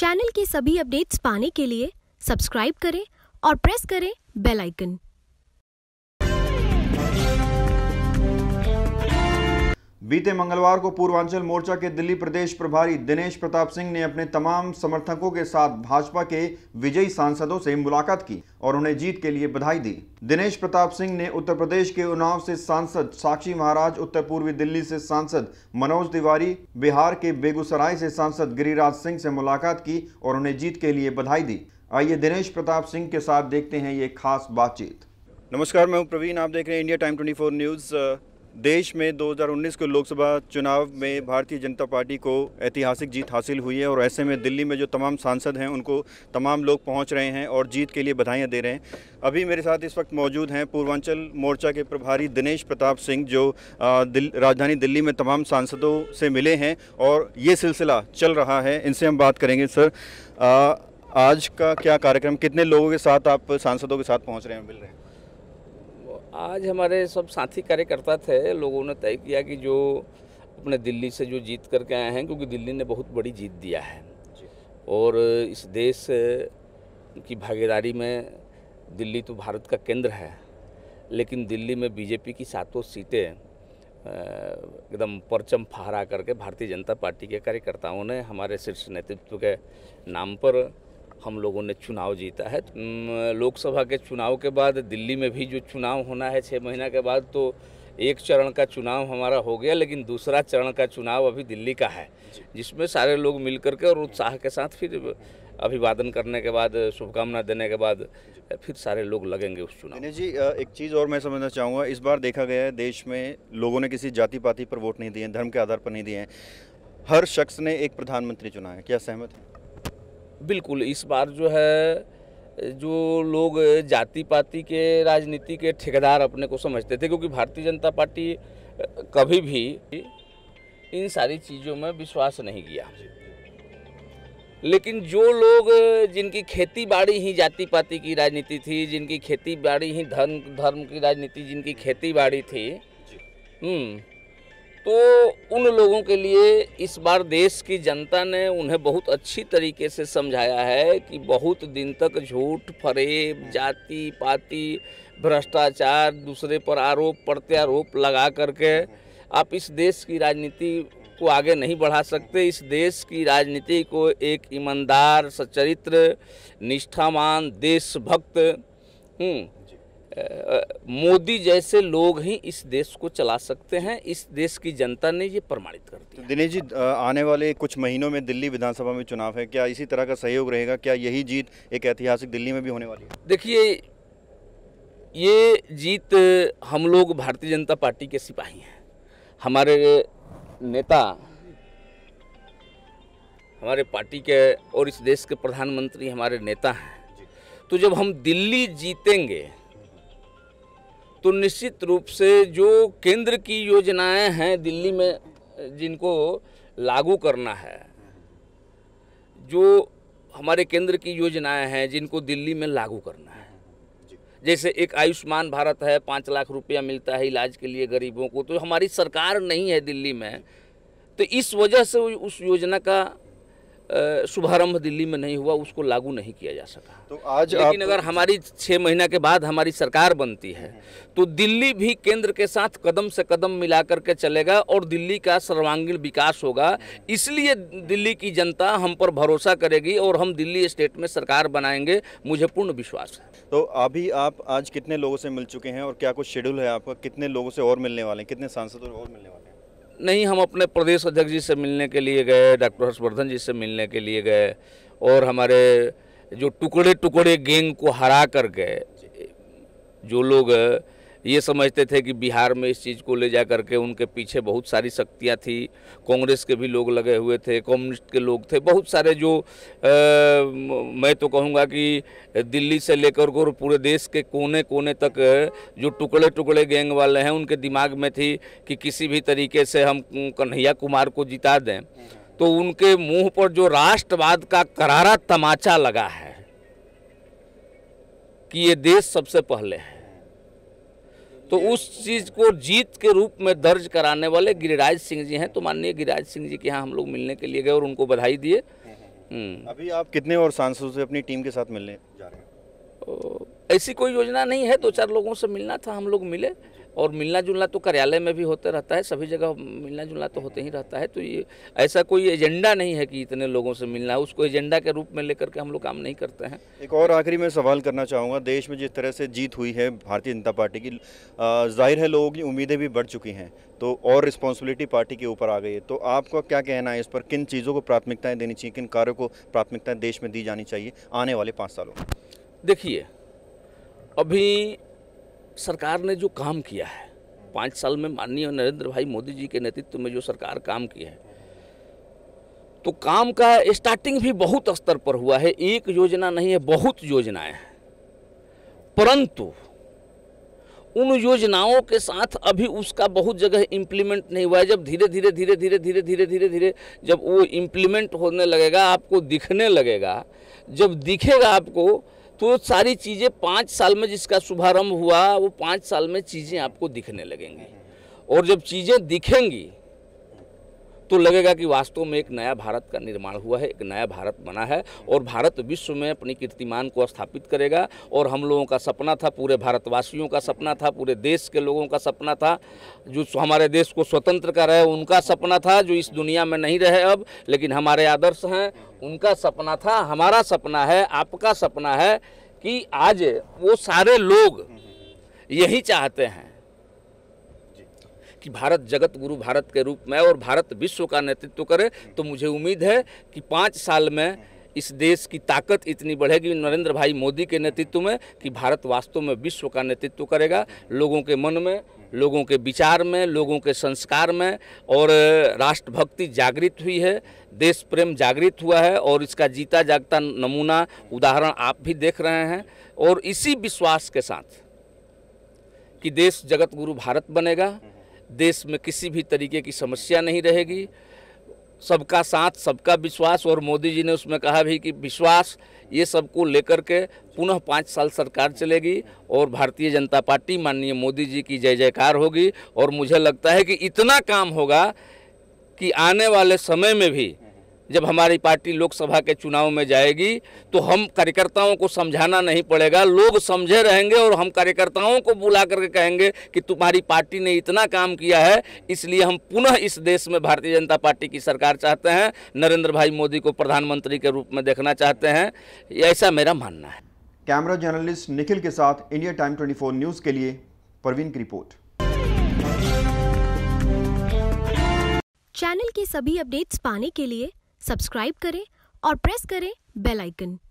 Channel के सभी updates पाने के लिए सब्सक्राइब करें और प्रेस करें बेल आइकन बीते मंगलवार को पूर्वांचल मोर्चा के दिल्ली प्रदेश प्रभारी दिनेश प्रताप सिंह ने अपने तमाम समर्थकों के साथ भाजपा के विजयी सांसदों से मुलाकात की और उन्हें जीत के लिए बधाई दी दिनेश प्रताप सिंह ने उत्तर प्रदेश के उन्नाव से सांसद साक्षी महाराज उत्तर पूर्वी दिल्ली से सांसद मनोज तिवारी बिहार के बेगूसराय से सांसद गिरिराज सिंह से मुलाकात की और उन्हें जीत के लिए बधाई दी आइए दिनेश प्रताप सिंह के साथ देखते हैं ये खास बातचीत नमस्कार मैं हूँ प्रवीण आप देख रहे हैं इंडिया टाइम फोर न्यूज़ देश में 2019 के लोकसभा चुनाव में भारतीय जनता पार्टी को ऐतिहासिक जीत हासिल हुई है और ऐसे में दिल्ली में जो तमाम सांसद हैं उनको तमाम लोग पहुंच रहे हैं और जीत के लिए बधाइयां दे रहे हैं अभी मेरे साथ इस वक्त मौजूद हैं पूर्वांचल मोर्चा के प्रभारी दिनेश प्रताप सिंह जो दिल, राजधानी दिल्ली में तमाम सांसदों से मिले हैं और ये सिलसिला चल रहा है इनसे हम बात करेंगे सर आ, आज का क्या कार्यक्रम कितने लोगों के साथ आप सांसदों के साथ पहुँच रहे हैं मिल रहे हैं आज हमारे सब साथी कार्यकर्ता थे लोगों ने तय किया कि जो अपने दिल्ली से जो जीत करके आए हैं क्योंकि दिल्ली ने बहुत बड़ी जीत दिया है और इस देश की भागीदारी में दिल्ली तो भारत का केंद्र है लेकिन दिल्ली में बीजेपी की सातों सीटें एकदम परचम फहरा करके भारतीय जनता पार्टी के कार्यकर्ताओं ने हमारे शीर्ष नेतृत्व के नाम पर हम लोगों ने चुनाव जीता है तो, लोकसभा के चुनाव के बाद दिल्ली में भी जो चुनाव होना है छः महीना के बाद तो एक चरण का चुनाव हमारा हो गया लेकिन दूसरा चरण का चुनाव अभी दिल्ली का है जिसमें सारे लोग मिल करके और उत्साह के साथ फिर अभिवादन करने के बाद शुभकामना देने के बाद फिर सारे लोग लगेंगे उस चुनाव जी एक चीज़ और मैं समझना चाहूँगा इस बार देखा गया है देश में लोगों ने किसी जाति पाति पर वोट नहीं दिए धर्म के आधार पर नहीं दिए हैं हर शख्स ने एक प्रधानमंत्री चुना है क्या सहमत है बिल्कुल इस बार जो है जो लोग जाति पाति के राजनीति के ठेकेदार अपने को समझते थे क्योंकि भारतीय जनता पार्टी कभी भी इन सारी चीज़ों में विश्वास नहीं किया लेकिन जो लोग जिनकी खेती बाड़ी ही जाति पाति की राजनीति थी जिनकी खेती बाड़ी ही धर्म धर्म की राजनीति जिनकी खेती बाड़ी थी हम्म, तो उन लोगों के लिए इस बार देश की जनता ने उन्हें बहुत अच्छी तरीके से समझाया है कि बहुत दिन तक झूठ फरेब जाति पाति भ्रष्टाचार दूसरे पर आरोप प्रत्यारोप लगा करके आप इस देश की राजनीति को आगे नहीं बढ़ा सकते इस देश की राजनीति को एक ईमानदार सच्चरित्र निष्ठावान देशभक्त हम्म, मोदी जैसे लोग ही इस देश को चला सकते हैं इस देश की जनता ने ये प्रमाणित कर दिया दिनेश जी आने वाले कुछ महीनों में दिल्ली विधानसभा में चुनाव है क्या इसी तरह का सहयोग रहेगा क्या यही जीत एक ऐतिहासिक दिल्ली में भी होने वाली है देखिए ये जीत हम लोग भारतीय जनता पार्टी के सिपाही हैं हमारे नेता हमारे पार्टी के और इस देश के प्रधानमंत्री हमारे नेता हैं तो जब हम दिल्ली जीतेंगे तो निश्चित रूप से जो केंद्र की योजनाएं हैं दिल्ली में जिनको लागू करना है जो हमारे केंद्र की योजनाएं हैं जिनको दिल्ली में लागू करना है जैसे एक आयुष्मान भारत है पाँच लाख रुपया मिलता है इलाज के लिए गरीबों को तो हमारी सरकार नहीं है दिल्ली में तो इस वजह से उस योजना का शुभारंभ दिल्ली में नहीं हुआ उसको लागू नहीं किया जा सका तो आज लेकिन अगर हमारी छः महीना के बाद हमारी सरकार बनती है तो दिल्ली भी केंद्र के साथ कदम से कदम मिला करके चलेगा और दिल्ली का सर्वांगीण विकास होगा इसलिए दिल्ली की जनता हम पर भरोसा करेगी और हम दिल्ली स्टेट में सरकार बनाएंगे मुझे पूर्ण विश्वास है तो अभी आप आज कितने लोगों से मिल चुके हैं और क्या कुछ शेड्यूल है आपका कितने लोगों से और मिलने वाले हैं कितने सांसद और मिलने वाले हैं नहीं हम अपने प्रदेश अध्यक्ष जी से मिलने के लिए गए डॉक्टर हर्षवर्धन जी से मिलने के लिए गए और हमारे जो टुकड़े टुकड़े गेंग को हरा कर गए जो लोग ये समझते थे कि बिहार में इस चीज़ को ले जा करके उनके पीछे बहुत सारी शक्तियाँ थी कांग्रेस के भी लोग लगे हुए थे कम्युनिस्ट के लोग थे बहुत सारे जो आ, मैं तो कहूँगा कि दिल्ली से लेकर और पूरे देश के कोने कोने तक जो टुकड़े टुकड़े गैंग वाले हैं उनके दिमाग में थी कि किसी भी तरीके से हम कन्हैया कुमार को जिता दें तो उनके मुंह पर जो राष्ट्रवाद का करारा तमाचा लगा है कि ये देश सबसे पहले है तो उस चीज़ को जीत के रूप में दर्ज कराने वाले गिरिराज सिंह जी हैं तो माननीय गिरिराज सिंह जी के यहाँ हम लोग मिलने के लिए गए और उनको बधाई दिए हम्म। अभी आप कितने और सांसदों से अपनी टीम के साथ मिलने जा रहे हैं ऐसी कोई योजना नहीं है दो चार लोगों से मिलना था हम लोग मिले और मिलना जुलना तो कार्यालय में भी होता रहता है सभी जगह मिलना जुलना तो होते ही रहता है तो ये ऐसा कोई एजेंडा नहीं है कि इतने लोगों से मिलना है उसको एजेंडा के रूप में लेकर के हम लोग काम नहीं करते हैं एक और आखिरी मैं सवाल करना चाहूँगा देश में जिस तरह से जीत हुई है भारतीय जनता पार्टी की जाहिर है लोगों की उम्मीदें भी बढ़ चुकी हैं तो और रिस्पॉन्सिबिलिटी पार्टी के ऊपर आ गई है तो आपका क्या कहना है इस पर किन चीज़ों को प्राथमिकताएँ देनी चाहिए किन कार्यों को प्राथमिकताएँ देश में दी जानी चाहिए आने वाले पाँच सालों देखिए अभी सरकार ने जो काम किया है पाँच साल में माननीय नरेंद्र भाई मोदी जी के नेतृत्व में जो सरकार काम की है तो काम का स्टार्टिंग भी बहुत स्तर पर हुआ है एक योजना नहीं है बहुत योजनाएं हैं परंतु उन योजनाओं के साथ अभी उसका बहुत जगह इम्प्लीमेंट नहीं हुआ है जब धीरे धीरे धीरे धीरे धीरे धीरे धीरे धीरे जब वो इम्प्लीमेंट होने लगेगा आपको दिखने लगेगा जब दिखेगा आपको तो सारी चीज़ें पाँच साल में जिसका शुभारंभ हुआ वो पाँच साल में चीज़ें आपको दिखने लगेंगी और जब चीज़ें दिखेंगी तो लगेगा कि वास्तव में एक नया भारत का निर्माण हुआ है एक नया भारत बना है और भारत विश्व में अपनी कीर्तिमान को स्थापित करेगा और हम लोगों का सपना था पूरे भारतवासियों का सपना था पूरे देश के लोगों का सपना था जो हमारे देश को स्वतंत्र कर रहे उनका सपना था जो इस दुनिया में नहीं रहे अब लेकिन हमारे आदर्श हैं उनका सपना था हमारा सपना है आपका सपना है कि आज वो सारे लोग यही चाहते हैं कि भारत जगत गुरु भारत के रूप में और भारत विश्व का नेतृत्व करे तो मुझे उम्मीद है कि पाँच साल में इस देश की ताकत इतनी बढ़ेगी नरेंद्र भाई मोदी के नेतृत्व में कि भारत वास्तव में विश्व का नेतृत्व करेगा लोगों के मन में लोगों के विचार में लोगों के संस्कार में और राष्ट्रभक्ति जागृत हुई है देश प्रेम जागृत हुआ है और इसका जीता जागता नमूना उदाहरण आप भी देख रहे हैं और इसी विश्वास के साथ कि देश जगत गुरु भारत बनेगा देश में किसी भी तरीके की समस्या नहीं रहेगी सबका साथ सबका विश्वास और मोदी जी ने उसमें कहा भी कि विश्वास ये सबको लेकर के पुनः पाँच साल सरकार चलेगी और भारतीय जनता पार्टी माननीय मोदी जी की जय जयकार होगी और मुझे लगता है कि इतना काम होगा कि आने वाले समय में भी जब हमारी पार्टी लोकसभा के चुनाव में जाएगी तो हम कार्यकर्ताओं को समझाना नहीं पड़ेगा लोग समझे रहेंगे और हम कार्यकर्ताओं को बुला करके कहेंगे कि तुम्हारी पार्टी ने इतना काम किया है इसलिए हम पुनः इस देश में भारतीय जनता पार्टी की सरकार चाहते हैं नरेंद्र भाई मोदी को प्रधानमंत्री के रूप में देखना चाहते हैं ऐसा मेरा मानना है कैमरा जर्नलिस्ट निखिल के साथ इंडिया टाइम ट्वेंटी न्यूज़ के लिए प्रवीण की रिपोर्ट चैनल के सभी अपडेट्स पाने के लिए सब्सक्राइब करें और प्रेस करें बेल आइकन